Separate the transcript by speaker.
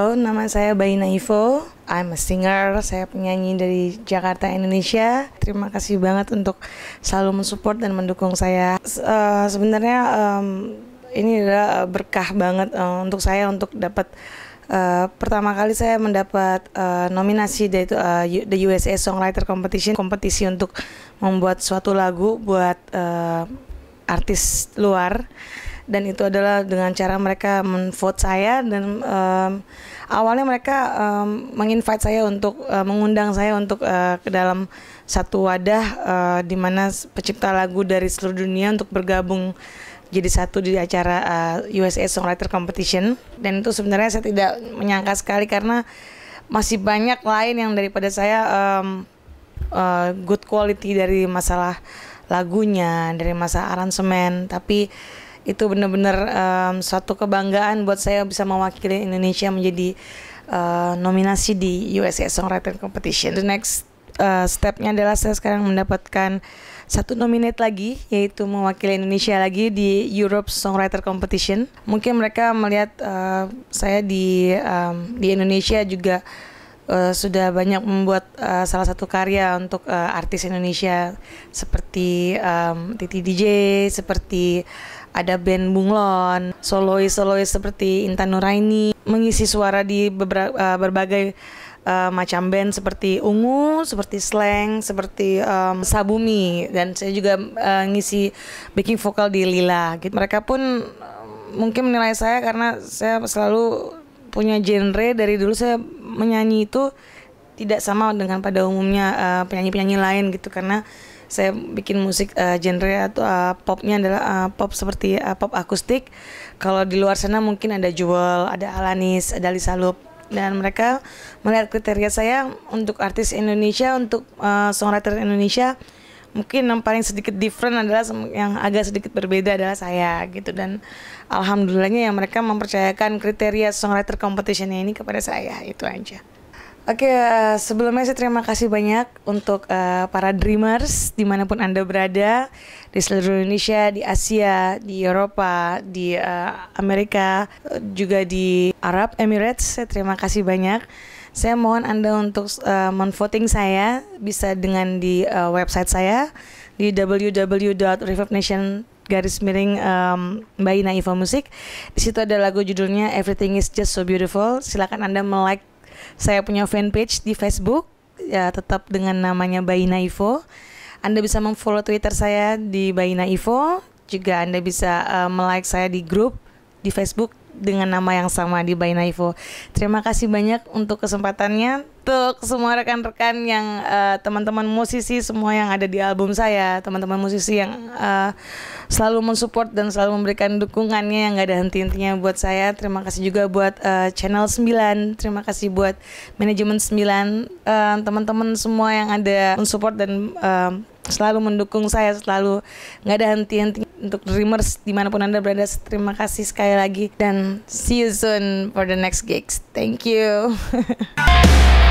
Speaker 1: Halo, nama saya Bayi Naifo. I'm a singer, saya penyanyi dari Jakarta, Indonesia. Terima kasih banget untuk selalu mensupport dan mendukung saya. Uh, sebenarnya um, ini adalah berkah banget uh, untuk saya untuk dapat Uh, pertama kali saya mendapat uh, nominasi dari uh, The USA Songwriter Competition kompetisi untuk membuat suatu lagu buat uh, artis luar dan itu adalah dengan cara mereka menvote saya dan um, awalnya mereka um, menginvite saya untuk uh, mengundang saya untuk uh, ke dalam satu wadah uh, di mana pencipta lagu dari seluruh dunia untuk bergabung jadi satu di acara uh, USA Songwriter Competition dan itu sebenarnya saya tidak menyangka sekali karena masih banyak lain yang daripada saya um, uh, good quality dari masalah lagunya dari masa aransemen tapi itu benar-benar um, suatu kebanggaan buat saya bisa mewakili Indonesia menjadi uh, nominasi di USA Songwriting Competition. The next uh, stepnya adalah saya sekarang mendapatkan satu nominate lagi yaitu mewakili Indonesia lagi di Europe Songwriter Competition. Mungkin mereka melihat uh, saya di um, di Indonesia juga uh, sudah banyak membuat uh, salah satu karya untuk uh, artis Indonesia seperti um, Titi DJ, seperti ada band bunglon, solois-solois seperti Intan Nuraini mengisi suara di beberapa, uh, eh, berbagai uh, macam band seperti Ungu, seperti Slang, seperti um, Sabumi dan saya juga uh, ngisi backing vokal di Lila. Gitu. Mereka pun uh, mungkin menilai saya karena saya selalu punya genre dari dulu saya menyanyi itu tidak sama dengan pada umumnya penyanyi-penyanyi uh, lain gitu karena saya bikin musik uh, genre atau uh, popnya adalah uh, pop seperti uh, pop akustik. Kalau di luar sana mungkin ada Jewel, ada Alanis, ada Lisa Loop dan mereka melihat kriteria saya untuk artis Indonesia, untuk uh, songwriter Indonesia mungkin yang paling sedikit different adalah yang agak sedikit berbeda adalah saya gitu dan alhamdulillahnya yang mereka mempercayakan kriteria songwriter competitionnya ini kepada saya itu aja. Oke, okay, eh, sebelumnya saya terima kasih banyak untuk uh, para dreamers dimanapun anda berada di seluruh Indonesia, di Asia, di Eropa, di uh, Amerika, juga di Arab Emirates. Saya terima kasih banyak. Saya mohon anda untuk uh, menvoting saya bisa dengan di uh, website saya di www.reverbnation.com garis miring um, Mbak Ina Musik. Di situ ada lagu judulnya Everything is Just So Beautiful. Silakan Anda melike saya punya fanpage di Facebook ya tetap dengan namanya Bayi Ivo. Anda bisa memfollow Twitter saya di Bayi Ivo. Juga Anda bisa uh, melike saya di grup di Facebook dengan nama yang sama di Naivo. Terima kasih banyak untuk kesempatannya untuk semua rekan-rekan yang uh, teman-teman musisi semua yang ada di album saya, teman-teman musisi yang uh, selalu mensupport dan selalu memberikan dukungannya yang gak ada henti-hentinya buat saya. Terima kasih juga buat uh, Channel 9, terima kasih buat manajemen 9, uh, teman-teman semua yang ada mensupport dan uh, selalu mendukung saya, selalu nggak ada henti-hentinya untuk Dreamers dimanapun Anda berada. Terima kasih sekali lagi dan see you soon for the next gigs. Thank you.